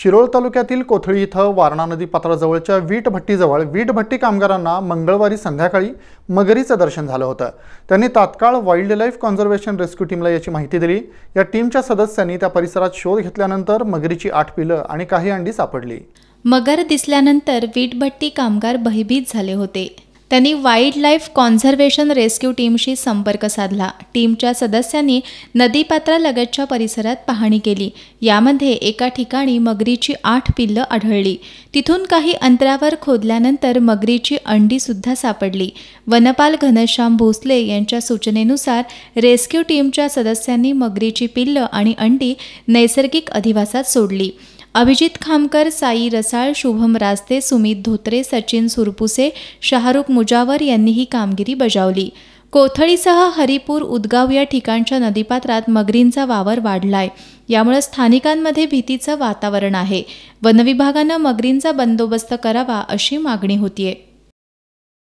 शिरोळ तालुक्यातील कोथळी इथं वारणा नदी पात्राजवळच्या वीट भट्टीजवळ वीट भट्टी कामगारांना मंगळवारी संध्याकाळी मगरीचं दर्शन झालं होतं त्यांनी तात्काळ वाईल्ड लाईफ कॉन्झर्वेशन रेस्क्यू टीमला याची माहिती दिली या टीमच्या सदस्यांनी त्या परिसरात शोध घेतल्यानंतर मगरीची आठ पिलं आणि काही अंडी सापडली मगर दिसल्यानंतर वीटभट्टी कामगार भयभीत झाले होते त्यांनी वाईल्ड लाईफ कॉन्झर्वेशन रेस्क्यू टीमशी संपर्क साधला टीमच्या सदस्यांनी नदीपात्रालगतच्या परिसरात पाहणी केली यामध्ये एका ठिकाणी मगरीची आठ पिल्लं आढळली तिथून काही अंतरावर खोदल्यानंतर मगरीची अंडीसुद्धा सापडली वनपाल घनश्याम भोसले यांच्या सूचनेनुसार रेस्क्यू टीमच्या सदस्यांनी मगरीची पिल्लं आणि अंडी नैसर्गिक अधिवासात सोडली अभिजित खामकर साई रसाळ शुभम रास्ते सुमित धोत्रे सचिन सुरपुसे शाहरुख मुजावर यांनी ही कामगिरी बजावली कोथळीसह हरिपूर उदगाव या ठिकाणच्या नदीपात्रात मगरींचा वावर वाढलाय यामुळे स्थानिकांमध्ये भीतीचं वातावरण आहे वनविभागानं मगरींचा बंदोबस्त करावा अशी मागणी होतीये